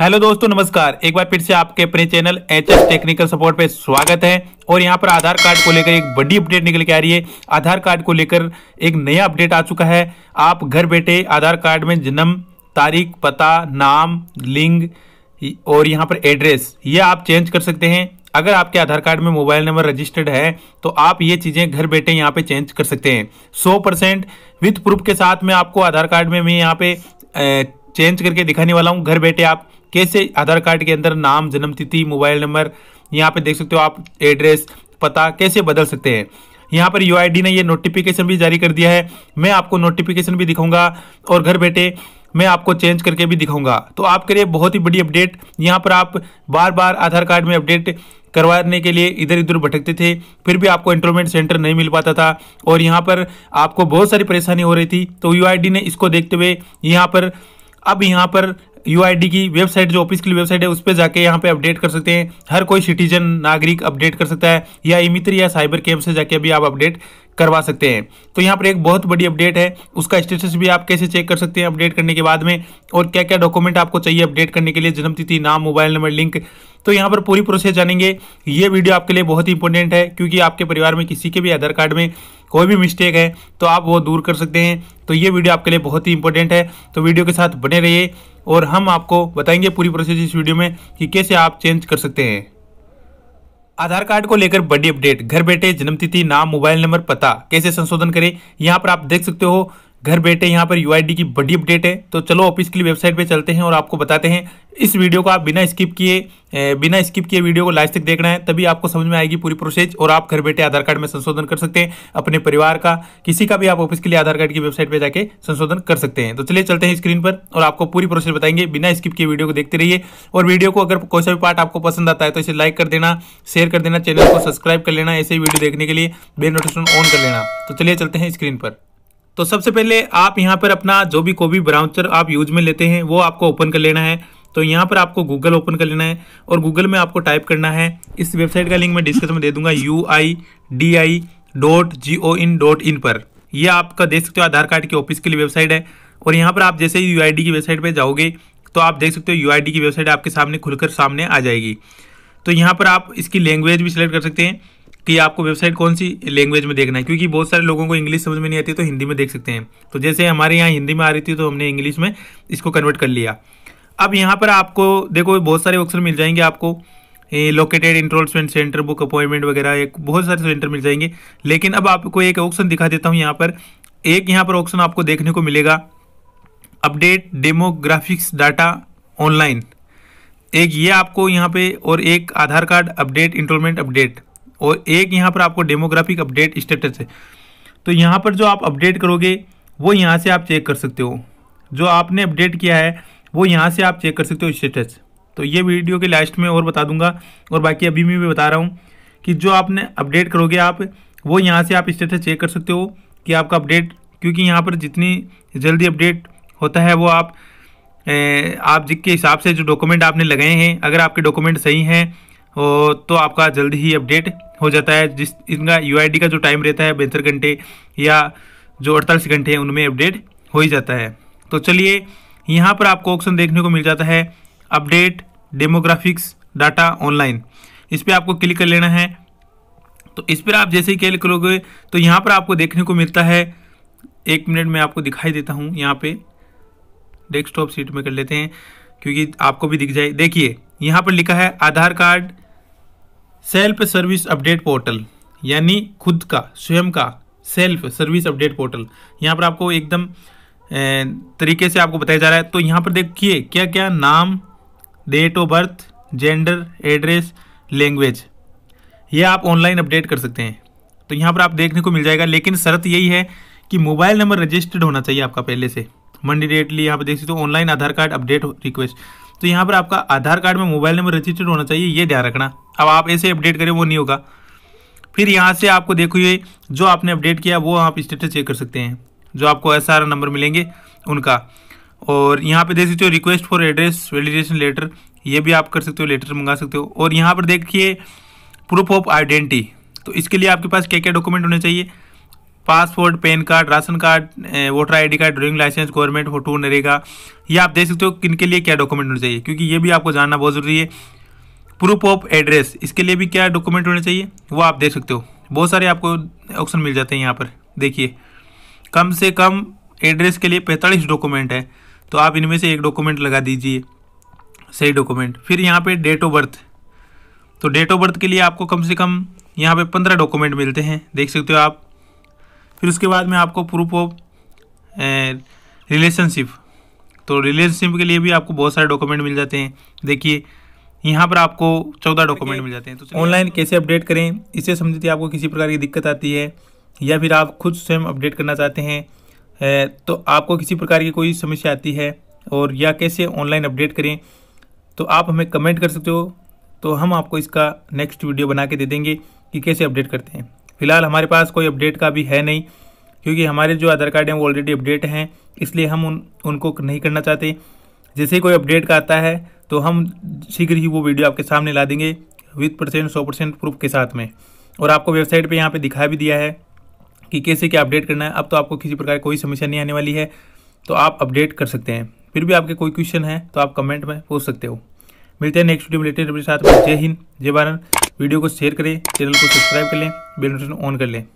hello दोस्तों नमस्कार एक बार फिर से आपके अपने channel H S technical support पे स्वागत है और यहाँ पर आधार कार्ड को लेकर एक बड़ी अपडेट निकल के आ रही है आधार कार्ड को लेकर एक नया अपडेट आ चुका है आप घर बैठे आधार कार्ड में जन्म तारीख पता नाम लिंग और यहाँ पर एड्रेस ये आप चेंज कर सकते हैं अगर आपके आधार कार्ड में मोबाइल नंबर रजिस्टर्ड है तो आप ये चीज़ें घर बैठे यहाँ पे चेंज कर सकते हैं सौ परसेंट विथ प्रूफ के साथ में आपको आधार कार्ड में मैं यहाँ पे चेंज करके दिखाने वाला हूँ घर बैठे आप कैसे आधार कार्ड के अंदर नाम जन्म तिथि मोबाइल नंबर यहाँ पे देख सकते हो आप एड्रेस पता कैसे बदल सकते हैं यहाँ पर यू ने ये नोटिफिकेशन भी जारी कर दिया है मैं आपको नोटिफिकेशन भी दिखाऊंगा और घर बैठे मैं आपको चेंज करके भी दिखाऊंगा तो आपके लिए बहुत ही बड़ी अपडेट यहाँ पर आप बार बार आधार कार्ड में अपडेट करवाने के लिए इधर उधर भटकते थे फिर भी आपको इंट्रोलमेंट सेंटर नहीं मिल पाता था और यहाँ पर आपको बहुत सारी परेशानी हो रही थी तो यू ने इसको देखते हुए यहाँ पर अब यहाँ पर यू की वेबसाइट जो ऑफिस की वेबसाइट है उस पर जाके यहाँ पे अपडेट कर सकते हैं हर कोई सिटीजन नागरिक अपडेट कर सकता है या ई मित्र या साइबर कैम्प से जाके अभी आप अपडेट करवा सकते हैं तो यहाँ पर एक बहुत बड़ी अपडेट है उसका स्टेटस भी आप कैसे चेक कर सकते हैं अपडेट करने के बाद में और क्या क्या डॉक्यूमेंट आपको चाहिए अपडेट करने के लिए जन्मतिथि नाम मोबाइल नंबर लिंक तो यहाँ पर पूरी प्रोसेस जानेंगे ये वीडियो आपके लिए बहुत ही इंपॉर्टेंट है क्योंकि आपके परिवार में किसी के भी आधार कार्ड में कोई भी मिस्टेक है तो आप वो दूर कर सकते हैं तो ये वीडियो आपके लिए बहुत ही इंपॉर्टेंट है तो वीडियो के साथ बने रहिए और हम आपको बताएंगे पूरी प्रोसेस इस वीडियो में कि कैसे आप चेंज कर सकते हैं आधार कार्ड को लेकर बड़ी अपडेट घर बैठे जन्मतिथि नाम मोबाइल नंबर पता कैसे संशोधन करें यहाँ पर आप देख सकते हो घर बैठे यहाँ पर यू की बड़ी अपडेट है तो चलो ऑफिस के लिए वेबसाइट पे चलते हैं और आपको बताते हैं इस वीडियो को आप बिना स्किप किए बिना स्किप किए वीडियो को लास्ट तक देखना है तभी आपको समझ में आएगी पूरी प्रोसेस और आप घर बैठे आधार कार्ड में संशोधन कर सकते हैं अपने परिवार का किसी का भी आप ऑफिस के लिए आधार कार्ड की वेबसाइट पर जाके संशोधन कर सकते हैं तो चलिए चलते हैं स्क्रीन पर और आपको पूरी प्रोसेस बताएंगे बिना स्किप किए वीडियो को देखते रहिए और वीडियो को अगर कोई सा भी पार्ट आपको पसंद आता है तो इसे लाइक कर देना शेयर कर देना चैनल को सब्सक्राइब कर लेना ऐसे वीडियो देखने के लिए बेल नोटिफिकेशन ऑन कर लेना तो चलिए चलते हैं स्क्रीन पर तो सबसे पहले आप यहाँ पर अपना जो भी कोई भी ब्राउचर आप यूज में लेते हैं वो आपको ओपन कर लेना है तो यहाँ पर आपको गूगल ओपन कर लेना है और गूगल में आपको टाइप करना है इस वेबसाइट का लिंक मैं डिस्क्रिप्शन में दे दूंगा U I D A I dot G O in dot पर यह आपका देख सकते हो आधार कार्ड के ऑफिस के लिए वेबसाइट है और यहाँ पर आप जैसे ही यू की वेबसाइट पर जाओगे तो आप देख सकते हो यू की वेबसाइट आपके सामने खुलकर सामने आ जाएगी तो यहाँ पर आप इसकी लैंग्वेज भी सिलेक्ट कर सकते हैं कि आपको वेबसाइट कौन सी लैंग्वेज में देखना है क्योंकि बहुत सारे लोगों को इंग्लिश समझ में नहीं आती तो हिंदी में देख सकते हैं तो जैसे हमारे यहाँ हिंदी में आ रही थी तो हमने इंग्लिश में इसको कन्वर्ट कर लिया अब यहाँ पर आपको देखो बहुत सारे ऑप्शन मिल जाएंगे आपको located enrolment centre book appointment वगैरह एक बहुत सारे सेंटर मिल जाएंगे लेकिन अब आपको एक ऑप्शन दिखा देता हूँ यहाँ पर एक यहाँ पर ऑप्शन आपको देखने को मिलेगा अपडेट डेमोग्राफिक्स डाटा ऑनलाइन एक ये आपको यहाँ पे और एक Aadhaar card update enrolment update और एक यहाँ पर आपको डेमोग्राफिक अपडेट स्टेटस है तो यहाँ पर जो आप अपडेट करोगे वो यहाँ से आप चेक कर सकते हो जो आपने अपडेट किया है वो यहाँ से आप चेक कर सकते हो स्टेटस तो ये वीडियो के लास्ट में और बता दूंगा और बाकी अभी मैं भी बता रहा हूँ कि जो आपने अपडेट करोगे आप वो यहाँ से आप स्टेटस चेक कर सकते हो कि आपका अपडेट क्योंकि यहाँ पर जितनी जल्दी अपडेट होता है वो आप ए, आप जिसके हिसाब से जो डॉक्यूमेंट आपने लगाए हैं अगर आपके डॉक्यूमेंट सही हैं तो आपका जल्दी ही अपडेट हो जाता है जिस इनका यू का जो टाइम रहता है बेहतर घंटे या जो अड़तालीस घंटे हैं उनमें अपडेट हो ही जाता है तो चलिए यहाँ पर आपको ऑप्शन देखने को मिल जाता है अपडेट डेमोग्राफिक्स डाटा ऑनलाइन इस पर आपको क्लिक कर लेना है तो इस पर आप जैसे ही क्लिक करोगे तो यहाँ पर आपको देखने को मिलता है एक मिनट में आपको दिखाई देता हूँ यहाँ पे डेस्कटॉप सीट में कर लेते हैं क्योंकि आपको भी दिख जाए देखिए यहाँ पर लिखा है Aadhaar card self service update portal यानी खुद का स्वयं का सेल्फ सर्विस अपडेट पोर्टल यहाँ पर आपको एकदम तरीके से आपको बताया जा रहा है तो यहाँ पर देखिए क्या क्या नाम date of birth gender address language ये आप ऑनलाइन अपडेट कर सकते हैं तो यहाँ पर आप देखने को मिल जाएगा लेकिन शर्त यही है कि मोबाइल नंबर रजिस्टर्ड होना चाहिए आपका पहले से मंडी डेटली यहाँ पर देख सकते हो online Aadhaar card update request तो यहाँ पर आपका आधार कार्ड में मोबाइल नंबर रजिस्टर्ड होना चाहिए ये ध्यान रखना अब आप ऐसे अपडेट करें वो नहीं होगा फिर यहाँ से आपको देखो ये जो आपने अपडेट किया वो आप स्टेटस चेक कर सकते हैं जो आपको एस नंबर मिलेंगे उनका और यहाँ पर देख सकते हो request for address validation letter ये भी आप कर सकते हो लेटर मंगा सकते हो और यहाँ पर देखिए प्रूफ ऑफ आइडेंटिटी तो इसके लिए आपके पास क्या क्या डॉक्यूमेंट होने चाहिए passport PAN card ration card voter ID card driving licence government photo NREGA ये आप देख सकते हो किन के लिए क्या डॉक्यूमेंट होने चाहिए क्योंकि ये भी आपको जानना बहुत ज़रूरी है प्रूफ ऑफ एड्रेस इसके लिए भी क्या डॉक्यूमेंट होने चाहिए वो आप देख सकते हो बहुत सारे आपको ऑप्शन मिल जाते हैं यहाँ पर देखिए कम से कम एड्रेस के लिए पैंतालीस डॉक्यूमेंट है तो आप इनमें से एक डॉक्यूमेंट लगा दीजिए सही डॉक्यूमेंट फिर यहाँ पर डेट ऑफ बर्थ तो डेट ऑफ बर्थ के लिए आपको कम से कम यहाँ पे पंद्रह डॉक्यूमेंट मिलते हैं देख सकते हो आप फिर उसके बाद में आपको प्रूफ ऑफ रिलेशनशिप तो रिलेशनशिप के लिए भी आपको बहुत सारे डॉक्यूमेंट मिल जाते हैं देखिए यहाँ पर आपको चौदह डॉक्यूमेंट मिल जाते हैं तो ऑनलाइन कैसे अपडेट करें इससे संबंधित आपको किसी प्रकार की दिक्कत आती है या फिर आप खुद स्वयं अपडेट करना चाहते हैं तो आपको किसी प्रकार की कोई समस्या आती है और या कैसे ऑनलाइन अपडेट करें तो आप हमें कमेंट कर सकते हो तो हम आपको इसका नेक्स्ट वीडियो बना के दे देंगे कि कैसे अपडेट करते हैं फिलहाल हमारे पास कोई अपडेट का भी है नहीं क्योंकि हमारे जो आधार कार्ड हैं वो ऑलरेडी अपडेट हैं इसलिए हम उन उनको नहीं करना चाहते जैसे कोई अपडेट का आता है तो हम शीघ्र ही वो वीडियो आपके सामने ला देंगे विथ परसेंट सौ परसेंट प्रूफ के साथ में और आपको वेबसाइट पे यहाँ पे दिखा भी दिया है कि कैसे क्या अपडेट करना है अब तो आपको किसी प्रकार कोई समस्या नहीं आने वाली है तो आप अपडेट कर सकते हैं फिर भी आपके कोई क्वेश्चन है तो आप कमेंट में पूछ सकते हो मिलते हैं नेक्स्ट वीडियो लेटेस्ट अपने साथ जय हिंद जय भारत वीडियो को शेयर करें चैनल को सब्सक्राइब कर लें बेल नोटिफिकेशन ऑन कर लें